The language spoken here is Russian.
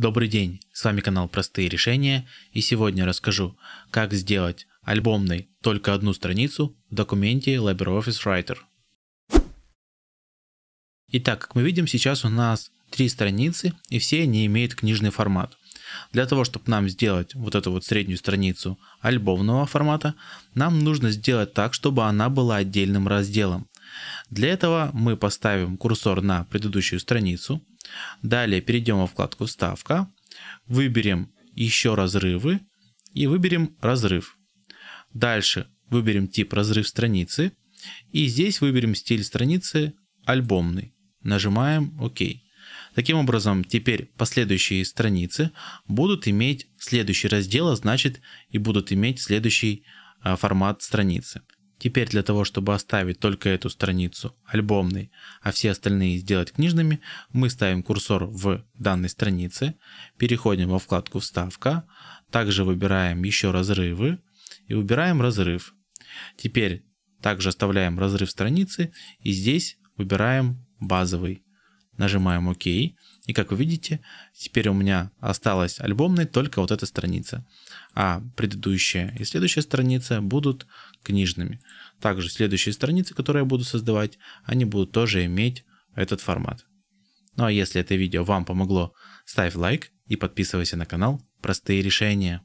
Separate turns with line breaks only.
Добрый день, с вами канал Простые решения и сегодня расскажу, как сделать альбомной только одну страницу в документе LibreOffice Writer. Итак, как мы видим, сейчас у нас три страницы и все они имеют книжный формат. Для того, чтобы нам сделать вот эту вот среднюю страницу альбомного формата, нам нужно сделать так, чтобы она была отдельным разделом. Для этого мы поставим курсор на предыдущую страницу, Далее перейдем во вкладку «Ставка», выберем еще разрывы и выберем разрыв. Дальше выберем тип разрыв страницы и здесь выберем стиль страницы альбомный. Нажимаем ОК. Таким образом, теперь последующие страницы будут иметь следующий раздел, а значит и будут иметь следующий а, формат страницы. Теперь для того, чтобы оставить только эту страницу альбомной, а все остальные сделать книжными, мы ставим курсор в данной странице, переходим во вкладку «Вставка», также выбираем еще «Разрывы» и выбираем «Разрыв». Теперь также оставляем разрыв страницы и здесь выбираем «Базовый». Нажимаем «Ок». И как вы видите, теперь у меня осталась альбомной только вот эта страница а предыдущая и следующая страница будут книжными. Также следующие страницы, которые я буду создавать, они будут тоже иметь этот формат. Ну а если это видео вам помогло, ставь лайк и подписывайся на канал «Простые решения».